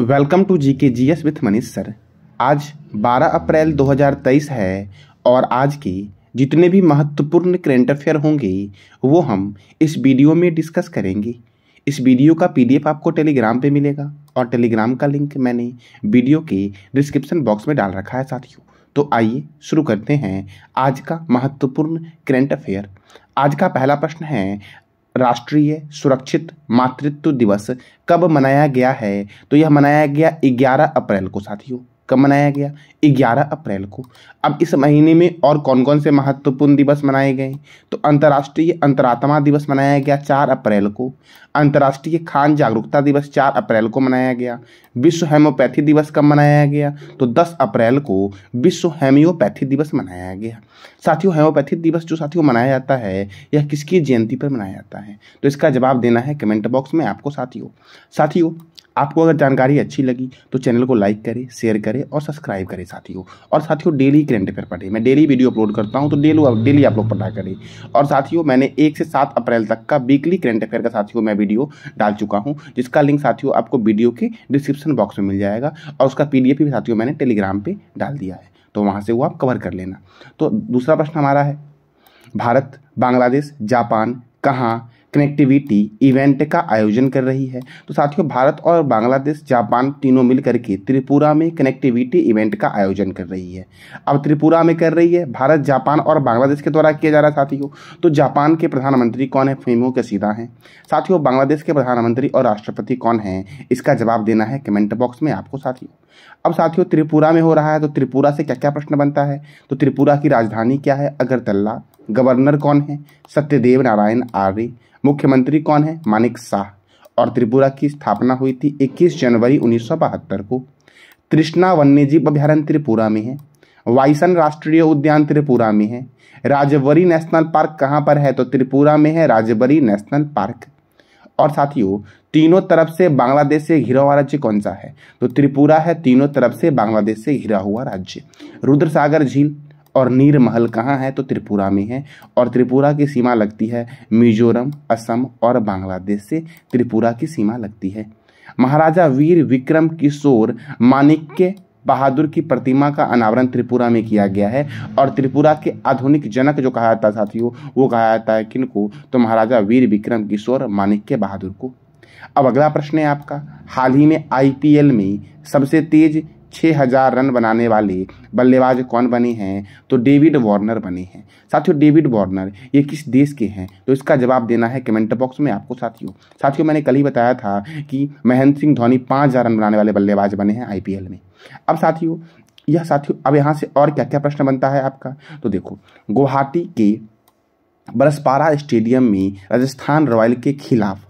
welcome to G K G S with Manish sir आज 12 अप्रैल 2023 है और आज के जितने भी महत्वपूर्ण करेंट अफेयर होंगे वो हम इस वीडियो में डिस्कस करेंगे इस वीडियो का पीडीएफ आपको टेलीग्राम पे मिलेगा और टेलीग्राम का लिंक मैंने वीडियो के डिस्क्रिप्शन बॉक्स में डाल रखा है साथियों तो आइए शुरू करते हैं आज का महत्वपूर्ण करेंट अफेयर आज का पहला प्रश्न है राष्ट्रीय सुरक्षित मातृत्व दिवस कब मनाया गया है तो यह मनाया गया 11 अप्रैल को साथियों कब मनाया गया 11 अप्रैल को अब इस महीने में और कौन कौन से महत्वपूर्ण दिवस मनाए गए तो अंतर्राष्ट्रीय अंतरात्मा दिवस मनाया गया 4 अप्रैल को अंतर्राष्ट्रीय खान जागरूकता दिवस 4 अप्रैल को मनाया गया विश्व हेम्योपैथी दिवस कब मनाया गया तो 10 अप्रैल को विश्व हेम्योपैथी दिवस मनाया गया साथियों हेम्योपैथी दिवस जो साथियों मनाया जाता है यह किसकी जयंती पर मनाया जाता है तो इसका जवाब देना है कमेंट बॉक्स में आपको साथियों साथियों आपको अगर जानकारी अच्छी लगी तो चैनल को लाइक करें शेयर करें और सब्सक्राइब करें साथियों और साथियों डेली करेंट अफेयर पढ़े मैं डेली वीडियो अपलोड करता हूं तो डेली डेली आप लोग पढ़ा करें और साथियों मैंने एक से सात अप्रैल तक का वीकली करेंट अफेयर का साथियों मैं वीडियो डाल चुका हूँ जिसका लिंक साथियों आपको वीडियो के डिस्क्रिप्शन बॉक्स में मिल जाएगा और उसका पी भी साथियों मैंने टेलीग्राम पर डाल दिया है तो वहाँ से वो आप कवर कर लेना तो दूसरा प्रश्न हमारा है भारत बांग्लादेश जापान कहाँ कनेक्टिविटी इवेंट का आयोजन कर रही है तो साथियों भारत और बांग्लादेश जापान तीनों मिल के त्रिपुरा में कनेक्टिविटी इवेंट का आयोजन कर रही है अब त्रिपुरा में कर रही है भारत जापान और बांग्लादेश के द्वारा किया जा रहा है साथियों तो जापान के प्रधानमंत्री कौन है फेमो के सीधा हैं साथियों बांग्लादेश के प्रधानमंत्री और राष्ट्रपति कौन है इसका जवाब देना है कमेंट बॉक्स में आपको साथियों अब साथियों त्रिपुरा में हो रहा है तो त्रिपुरा से क्या क्या प्रश्न बनता है तो त्रिपुरा की राजधानी क्या है अगरतला गवर्नर कौन है सत्यदेव नारायण आर्य मुख्यमंत्री कौन है मानिक शाह और त्रिपुरा की स्थापना हुई थी 21 जनवरी उन्नीस को तृष्णा वन्यजीव अभ्यारण्य त्रिपुरा में है वाइसन राष्ट्रीय उद्यान त्रिपुरा में है राजवरी नेशनल पार्क कहाँ पर है तो त्रिपुरा में है राजवरी नेशनल पार्क और साथियों तीनों तरफ से बांग्लादेश से घिरा हुआ राज्य कौन सा है तो त्रिपुरा है तीनों तरफ से बांग्लादेश से घिरा हुआ राज्य रुद्र सागर झील और नीर महल कहाँ है तो त्रिपुरा में है और त्रिपुरा की सीमा लगती है मिजोरम असम और बांग्लादेश से त्रिपुरा की सीमा लगती है महाराजा वीर विक्रम किशोर माणिक्य बहादुर की प्रतिमा का अनावरण त्रिपुरा में किया गया है और त्रिपुरा के आधुनिक जनक जो कहा जाता है साथियों वो कहा जाता है किनको तो महाराजा वीर विक्रम किशोर माणिक्य बहादुर को अब अगला प्रश्न है आपका हाल ही में आईपीएल में सबसे तेज छः हज़ार रन बनाने वाले बल्लेबाज कौन बने हैं तो डेविड वार्नर बने हैं साथियों डेविड वार्नर ये किस देश के हैं तो इसका जवाब देना है कमेंट बॉक्स में आपको साथियों साथियों मैंने कल ही बताया था कि महेंद्र सिंह धोनी पाँच हज़ार रन बनाने वाले बल्लेबाज बने हैं आई में अब साथियों यह साथियों अब यहाँ से और क्या क्या प्रश्न बनता है आपका तो देखो गुवाहाटी के बरसपारा स्टेडियम में राजस्थान रॉयल के खिलाफ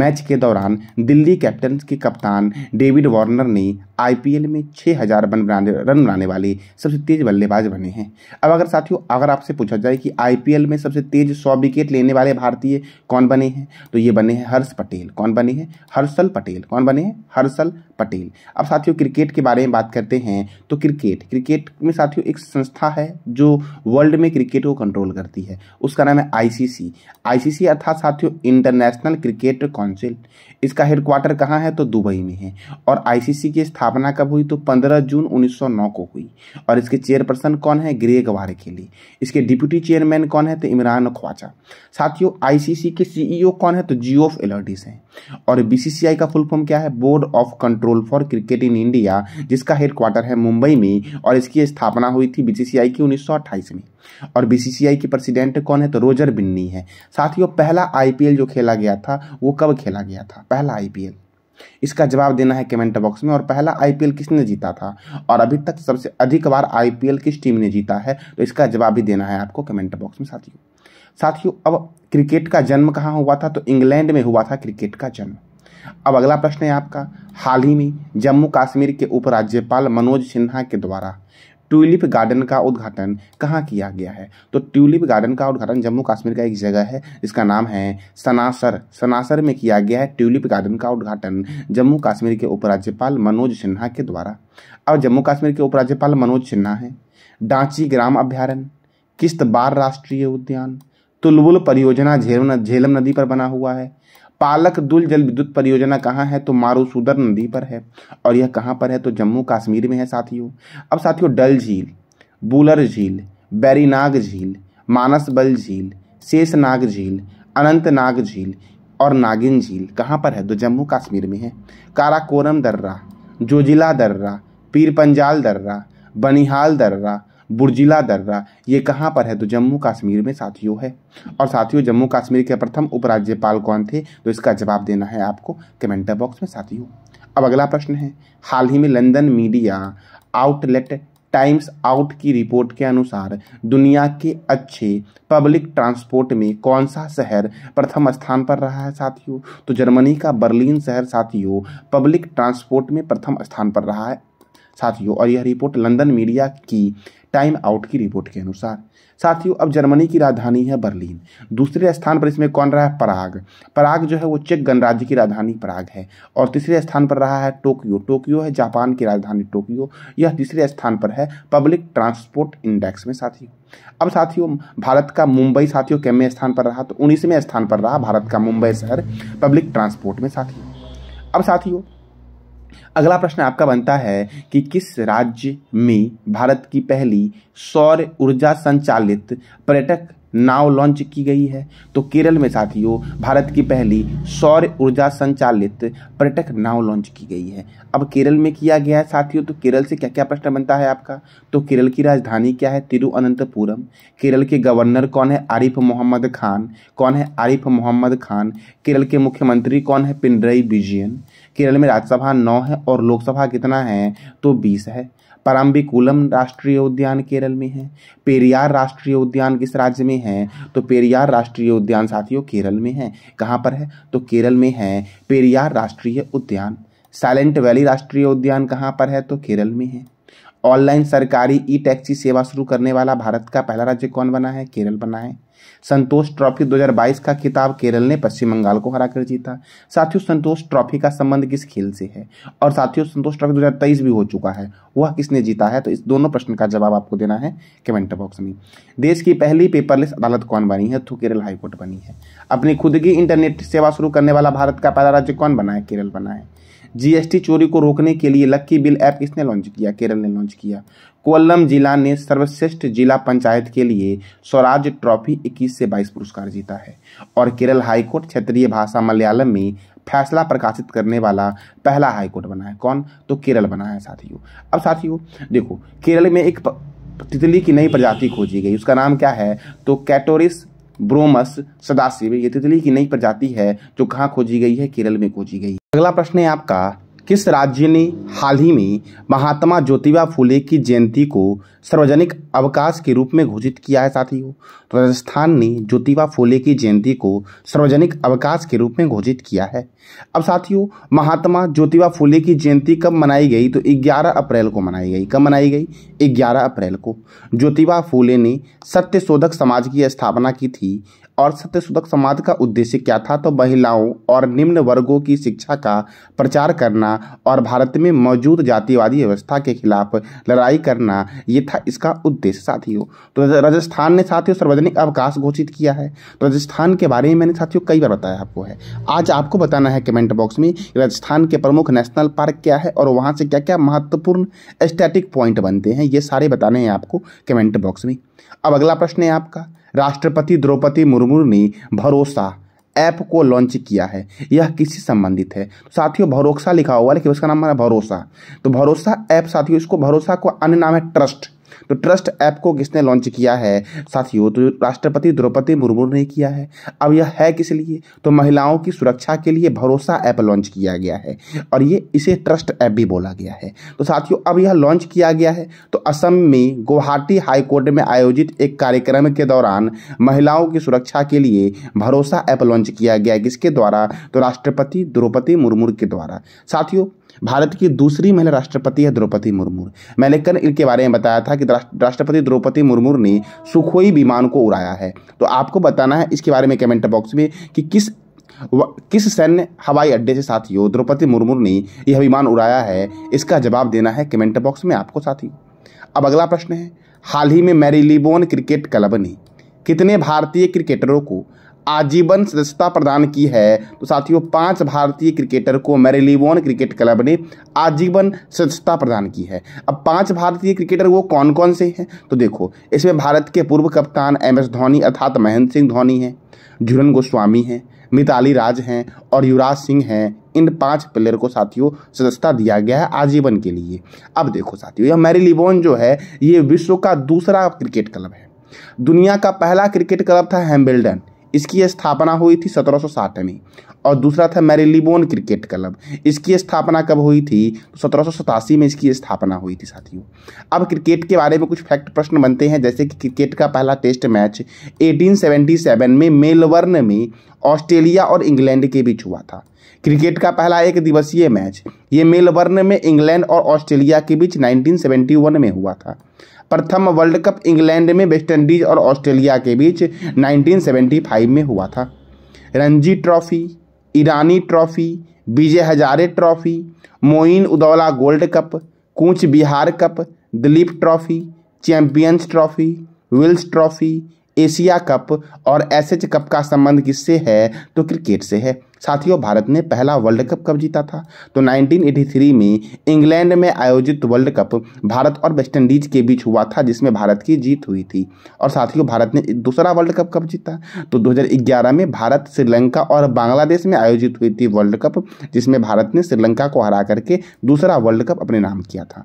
मैच के दौरान दिल्ली कैप्टन के कप्तान डेविड वार्नर ने आईपीएल में छः हजार रन बनाने रन बनाने वाले सबसे तेज बल्लेबाज बने हैं अब अगर साथियों अगर आपसे पूछा जाए कि आईपीएल में सबसे तेज सौ विकेट लेने वाले भारतीय कौन बने हैं तो ये बने हैं हर्ष पटेल कौन बने हैं हर्षल पटेल कौन बने हैं हर्षल पटेल अब साथियों क्रिकेट के बारे में बात करते हैं तो क्रिकेट क्रिकेट में साथियों एक संस्था है जो वर्ल्ड में क्रिकेट को कंट्रोल करती है उसका नाम है आई सी अर्थात साथियों इंटरनेशनल क्रिकेट काउंसिल इसका हेडक्वार्टर कहाँ है तो दुबई में है और आईसीसी की स्थापना कब हुई तो 15 जून 1909 को हुई और इसके चेयरपर्सन कौन है ग्रेग लिए इसके डिप्यूटी चेयरमैन कौन है तो इमरान ख्वाजा साथियों आईसीसी के सीईओ e कौन है तो ओफ एलर्डिस हैं और बीसीसीआई का फुल फॉर्म क्या है Board of Control for Cricket in India जिसका हेडक्वार्टर है मुंबई में और इसकी स्थापना हुई थी बीसीसीआई की उन्नीस में और बीसीसीआई के प्रेसिडेंट कौन है तो रोजर बिन्नी है साथ ही वो पहला आईपीएल जो खेला गया था वो कब खेला गया था पहला आईपीएल इसका जवाब देना है कमेंट बॉक्स में और पहला आईपीएल किसने जीता था और अभी तक सबसे अधिक बार आईपीएल किस टीम ने जीता है तो इसका जवाब भी देना है आपको कमेंट बॉक्स में साथियों साथियों अब क्रिकेट का जन्म कहाँ हुआ था तो इंग्लैंड में हुआ था क्रिकेट का जन्म अब अगला प्रश्न है आपका हाल ही में जम्मू कश्मीर के उपराज्यपाल मनोज सिन्हा के द्वारा ट्यूलिप गार्डन का उद्घाटन कहाँ किया गया है तो ट्यूलिप गार्डन का उद्घाटन जम्मू कश्मीर का एक जगह है इसका नाम है सनासर सनासर में किया गया है ट्यूलिप गार्डन का उद्घाटन जम्मू कश्मीर के उपराज्यपाल मनोज सिन्हा के द्वारा अब जम्मू कश्मीर के उपराज्यपाल मनोज सिन्हा हैं डांची ग्राम अभ्यारण्य किश्तबार राष्ट्रीय उद्यान तुलबुल परियोजना झेलम झेलम नदी पर बना हुआ है पालक दुल जल विद्युत परियोजना कहाँ है तो मारूसूदर नदी पर है और यह कहाँ पर है तो जम्मू कश्मीर में है साथियों अब साथियों डल झील बुलर झील बैरीनाग झील मानस बल झील शेषनाग झील अनंतनाग झील और नागिन झील कहाँ पर है तो जम्मू कश्मीर में है काराकोरम दर्रा जोजिला दर्रा पीर पंजाल दर्रा बनिहाल दर्रा बुर्जिला दर्रा ये कहाँ पर है तो जम्मू कश्मीर में साथियों है और साथियों जम्मू कश्मीर के प्रथम उपराज्यपाल कौन थे तो इसका जवाब देना है आपको कमेंट बॉक्स में साथियों अब अगला प्रश्न है हाल ही में London media outlet Times Out की रिपोर्ट के अनुसार दुनिया के अच्छे पब्लिक ट्रांसपोर्ट में कौन सा शहर प्रथम स्थान पर रहा है साथियों तो जर्मनी का बर्लिन शहर साथियों पब्लिक ट्रांसपोर्ट में प्रथम स्थान पर रहा है साथियों और यह रिपोर्ट लंदन मीडिया की टाइम आउट की रिपोर्ट के अनुसार साथियों अब जर्मनी की राजधानी है बर्लिन दूसरे स्थान पर इसमें कौन रहा है पराग पराग जो है वो चेक गणराज्य की राजधानी पराग है और तीसरे स्थान पर रहा है टोक्यो टोक्यो है जापान की राजधानी टोक्यो यह तीसरे स्थान पर है पब्लिक ट्रांसपोर्ट इंडेक्स में साथियों अब साथियों भारत का मुंबई साथियों कैमे स्थान पर रहा तो उन्नीसवें स्थान पर रहा भारत का मुंबई शहर पब्लिक ट्रांसपोर्ट में साथियों अब साथियों अगला प्रश्न आपका बनता है कि किस राज्य में भारत की पहली सौर ऊर्जा संचालित पर्यटक नाव लॉन्च की गई है तो केरल में साथियों भारत की पहली सौर ऊर्जा संचालित पर्यटक नाव लॉन्च की गई है अब केरल में किया गया है साथियों तो केरल से क्या क्या प्रश्न बनता है आपका तो केरल की राजधानी क्या है तिरुअनंतपुरम केरल के गवर्नर कौन है आरिफ मोहम्मद खान कौन है आरिफ मोहम्मद खान केरल के मुख्यमंत्री कौन है पिनरई विजयन केरल में राज्यसभा नौ है और लोकसभा कितना है तो बीस है पराम्बिकुलम राष्ट्रीय उद्यान केरल में है पेरियार राष्ट्रीय उद्यान किस राज्य में है तो पेरियार राष्ट्रीय उद्यान साथियों केरल में है कहाँ पर है तो केरल में है पेरियार राष्ट्रीय उद्यान साइलेंट वैली राष्ट्रीय उद्यान कहाँ पर है तो केरल में है ऑनलाइन सरकारी ई टैक्सी सेवा शुरू करने वाला भारत का पहला राज्य कौन बना है केरल बना है संतोष ट्रॉफी 2022 का खिताब केरल ने पश्चिम बंगाल को हराकर जीता साथियों संतोष ट्रॉफी का संबंध किस खेल से है और साथियों संतोष ट्रॉफी 2023 भी हो चुका है वह किसने जीता है तो इस दोनों प्रश्न का जवाब आपको देना है कमेंट बॉक्स में देश की पहली पेपरलेस अदालत कौन बनी है तो केरल हाईकोर्ट बनी है अपनी खुद की इंटरनेट सेवा शुरू करने वाला भारत का पहला राज्य कौन बना है केरल बना है जीएसटी चोरी को रोकने के लिए लक्की बिल ऐप किसने लॉन्च किया केरल ने लॉन्च किया कोल्लम जिला ने सर्वश्रेष्ठ जिला पंचायत के लिए स्वराज ट्रॉफी 21 से 22 पुरस्कार जीता है और केरल हाईकोर्ट क्षेत्रीय भाषा मलयालम में फैसला प्रकाशित करने वाला पहला हाईकोर्ट बना है कौन तो केरल बना है साथियों अब साथियों देखो केरल में एक तितली की नई प्रजाति खोजी गई उसका नाम क्या है तो कैटोरिस ब्रोमस सदाशिव ये तितली की नई प्रजाति है जो कहाँ खोजी गई है केरल में खोजी गई अगला प्रश्न है आपका किस राज्य ने हाल ही में महात्मा ज्योतिबा फूले की जयंती को सार्वजनिक अवकाश के रूप में घोषित किया है साथियों तो राजस्थान ने ज्योतिबा फूले की जयंती को सार्वजनिक अवकाश के रूप में घोषित किया है अब साथियों महात्मा ज्योतिबा फूले की जयंती कब मनाई गई तो 11 अप्रैल को मनाई गई कब मनाई गई 11 अप्रैल को ज्योतिबा फूले ने सत्य शोधक समाज की स्थापना की थी और सत्यशोधक समाज का उद्देश्य क्या था तो महिलाओं और निम्न वर्गों की शिक्षा का प्रचार करना और भारत में मौजूद जातिवादी व्यवस्था के खिलाफ लड़ाई करना ये था इसका उद्देश्य साथियों तो राजस्थान ने साथियों सार्वजनिक अवकाश घोषित किया है तो राजस्थान के बारे में मैंने साथियों कई बार बताया आपको है आज आपको बताना है कमेंट बॉक्स में राजस्थान के प्रमुख नेशनल पार्क क्या है और वहाँ से क्या क्या महत्वपूर्ण स्टैटिक पॉइंट बनते हैं ये सारे बताने हैं आपको कमेंट बॉक्स में अब अगला प्रश्न है आपका राष्ट्रपति द्रौपदी मुर्मू ने भरोसा ऐप को लॉन्च किया है यह किससे संबंधित है तो साथियों भरोसा लिखा हुआ लेकिन उसका नाम है भरोसा तो भरोसा ऐप साथियों इसको भरोसा को अन्य नाम है ट्रस्ट तो ट्रस्ट ऐप को किसने लॉन्च किया है साथियों तो राष्ट्रपति द्रौपदी मुर्मू ने किया है अब यह है किस लिए तो महिलाओं की सुरक्षा के लिए भरोसा ऐप लॉन्च किया गया है और ये इसे ट्रस्ट ऐप भी बोला गया है तो साथियों अब यह लॉन्च किया गया है तो असम में गुवाहाटी हाईकोर्ट में आयोजित एक कार्यक्रम के दौरान महिलाओं की सुरक्षा के लिए भरोसा ऐप लॉन्च किया गया किसके द्वारा तो राष्ट्रपति द्रौपदी मुर्मू के द्वारा साथियों भारत की दूसरी महिला राष्ट्रपति है द्रौपदी मुर्मू मैंने कल इनके बारे में बताया था कि राष्ट्रपति द्रौपदी मुर्मू ने सुखोई विमान को उड़ाया है तो आपको बताना है इसके बारे में कमेंट बॉक्स में कि किस किस सैन्य हवाई अड्डे से हो द्रौपदी मुर्मू ने यह विमान उड़ाया है इसका जवाब देना है कमेंट बॉक्स में आपको साथी अब अगला प्रश्न है हाल ही में मैरीलीबोन क्रिकेट क्लब ने कितने भारतीय क्रिकेटरों को आजीवन सदस्यता प्रदान की है तो साथियों पांच भारतीय क्रिकेटर को मेरेलीवोन क्रिकेट क्लब ने आजीवन सदस्यता प्रदान की है अब पांच भारतीय क्रिकेटर वो कौन कौन से हैं तो देखो इसमें भारत के पूर्व कप्तान एम एस धोनी अर्थात महेंद्र सिंह धोनी हैं झुरन गोस्वामी हैं मिताली राज हैं और युवराज सिंह हैं इन पांच प्लेयर को साथियों सदस्यता दिया गया है आजीवन के लिए अब देखो साथियों यह मैरी लिबोन जो है ये विश्व का दूसरा क्रिकेट क्लब है दुनिया का पहला क्रिकेट क्लब था हेम्बिल्डन इसकी स्थापना हुई थी 1760 में और दूसरा था मैरिलीबोन क्रिकेट क्लब इसकी स्थापना कब हुई थी तो सत्रह में इसकी स्थापना हुई थी साथियों अब क्रिकेट के बारे में कुछ फैक्ट प्रश्न बनते हैं जैसे कि क्रिकेट का पहला टेस्ट मैच 1877 में मेलबर्न में ऑस्ट्रेलिया और इंग्लैंड के बीच हुआ था क्रिकेट का पहला एक दिवसीय मैच ये मेलबर्न में इंग्लैंड और ऑस्ट्रेलिया के बीच 1971 में हुआ था प्रथम वर्ल्ड कप इंग्लैंड में वेस्टइंडीज और ऑस्ट्रेलिया के बीच 1975 में हुआ था Ranji trophy Irani trophy Vijay Hazare trophy Moin Uddaula gold cup Cooch Behar cup Duleep trophy champions trophy Wills trophy Asia cup और एसएच कप का संबंध किससे है तो क्रिकेट से है साथियों भारत ने पहला वर्ल्ड कप कब जीता था तो 1983 में इंग्लैंड में आयोजित वर्ल्ड कप भारत और वेस्टइंडीज के बीच हुआ था जिसमें भारत की जीत हुई थी और साथियों भारत ने दूसरा वर्ल्ड कप कब जीता तो 2011 में भारत श्रीलंका और बांग्लादेश में आयोजित हुई थी वर्ल्ड कप जिसमें भारत ने श्रीलंका को हरा करके दूसरा वर्ल्ड कप अपने नाम किया था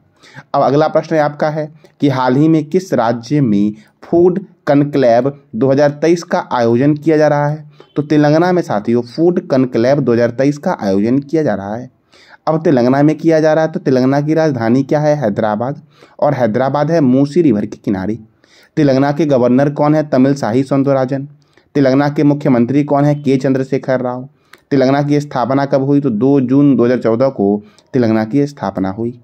अब अगला प्रश्न आपका है कि हाल ही में किस राज्य में फूड कनक्लेव 2023 का आयोजन किया जा रहा है तो तेलंगाना में साथियों फूड कनक्लेव 2023 का आयोजन किया जा रहा है अब तेलंगाना में किया जा रहा है तो तेलंगाना की राजधानी क्या है हैदराबाद और हैदराबाद है मूसी रिवर के किनारे तेलंगाना के गवर्नर कौन है तमिल साही सौंदरराजन तेलंगाना के मुख्यमंत्री कौन है के चंद्रशेखर राव तेलंगाना की स्थापना कब हुई तो 2 जून 2014 को तेलंगाना की स्थापना हुई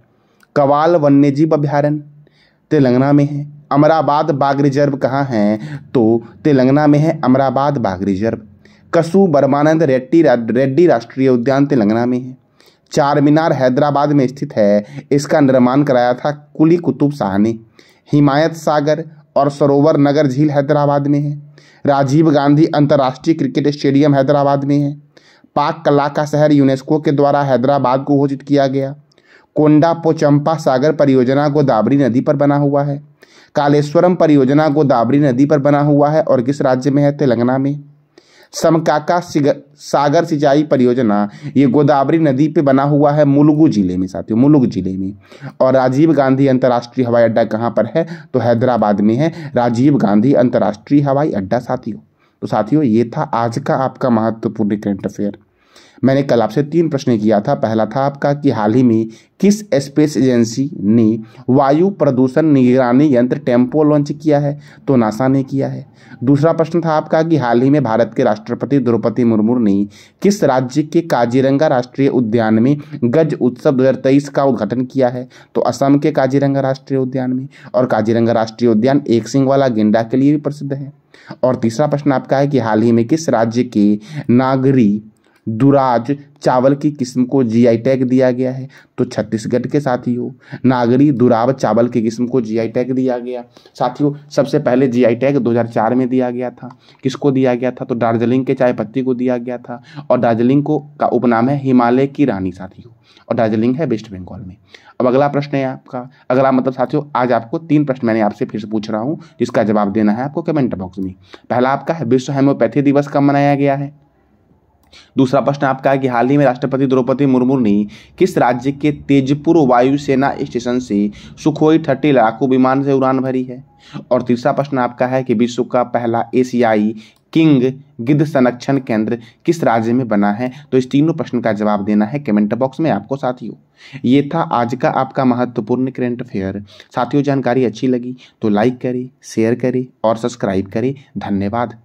कवाल वन्यजीव अभ्यारण्य तेलंगाना में है अमराबाद बाघ रिजर्व कहाँ है तो तेलंगाना में है अमराबाद बाघ रिजर्व कसु बर्मानंद रेड्डी रेड्डी राष्ट्रीय उद्यान तेलंगाना में है चार मीनार हैदराबाद में स्थित है इसका निर्माण कराया था कुली कुतुब शाह ने हिमायत सागर और सरोवर नगर झील हैदराबाद में है राजीव गांधी अंतर्राष्ट्रीय क्रिकेट स्टेडियम हैदराबाद में है पाक कला का शहर यूनेस्को के द्वारा हैदराबाद को घोषित किया गया कोंडा पोचंपा सागर परियोजना गोदावरी नदी पर बना हुआ है कालेश्वरम परियोजना गोदावरी नदी पर बना हुआ है और किस राज्य में है तेलंगाना में समकाका सागर सिंचाई परियोजना ये गोदावरी नदी पे बना हुआ है मुलुगु जिले में साथियों मुलुगु जिले में और राजीव गांधी अंतर्राष्ट्रीय हवाई अड्डा कहाँ पर है तो हैदराबाद में है राजीव गांधी अंतर्राष्ट्रीय हवाई अड्डा साथियों तो साथियों ये था आज का आपका महत्वपूर्ण करंट अफेयर मैंने कल आपसे तीन प्रश्न किया था पहला था आपका कि हाल ही में किस स्पेस एजेंसी ने वायु प्रदूषण निगरानी यंत्र टेम्पो लॉन्च किया है तो नासा ने किया है दूसरा प्रश्न था आपका कि हाल ही में भारत के राष्ट्रपति द्रौपदी मुर्मू ने किस राज्य के काजीरंगा राष्ट्रीय उद्यान में गज उत्सव दो का उद्घाटन किया है तो असम के काजीरंगा राष्ट्रीय उद्यान में और काजीरंगा राष्ट्रीय उद्यान एक सिंह वाला गेंडा के लिए भी प्रसिद्ध है और तीसरा प्रश्न आपका है कि हाल ही में किस राज्य के नागरी दुराज चावल की किस्म को जीआई टैग दिया गया है तो छत्तीसगढ़ के साथियों नागरी दुराब चावल की किस्म को जीआई टैग दिया गया साथियों सबसे पहले जीआई टैग 2004 में दिया गया था किसको दिया गया था तो दार्जिलिंग के चाय पत्ती को दिया गया था और दार्जिलिंग को का उपनाम है हिमालय की रानी साथियों और दार्जिलिंग है वेस्ट बंगाल में अब अगला प्रश्न है आपका अगला मतलब साथियों आज आपको तीन प्रश्न मैंने आपसे फिर से पूछ रहा हूँ जिसका जवाब देना है आपको कमेंट बॉक्स में पहला आपका है विश्व हेम्योपैथी दिवस कब मनाया गया है दूसरा प्रश्न आपका है कि हाल ही में राष्ट्रपति द्रौपदी मुर्मू ने किस राज्य के तेजपुर वायुसेना स्टेशन से सुखोई थर्टी लड़ाकू विमान से उड़ान भरी है और तीसरा प्रश्न आपका है कि विश्व का पहला एशियाई किंग गिद्ध संरक्षण केंद्र किस राज्य में बना है तो इस तीनों प्रश्न का जवाब देना है कमेंट बॉक्स में आपको साथियों ये था आज का आपका महत्वपूर्ण करेंट अफेयर साथियों जानकारी अच्छी लगी तो लाइक करें शेयर करें और सब्सक्राइब करें धन्यवाद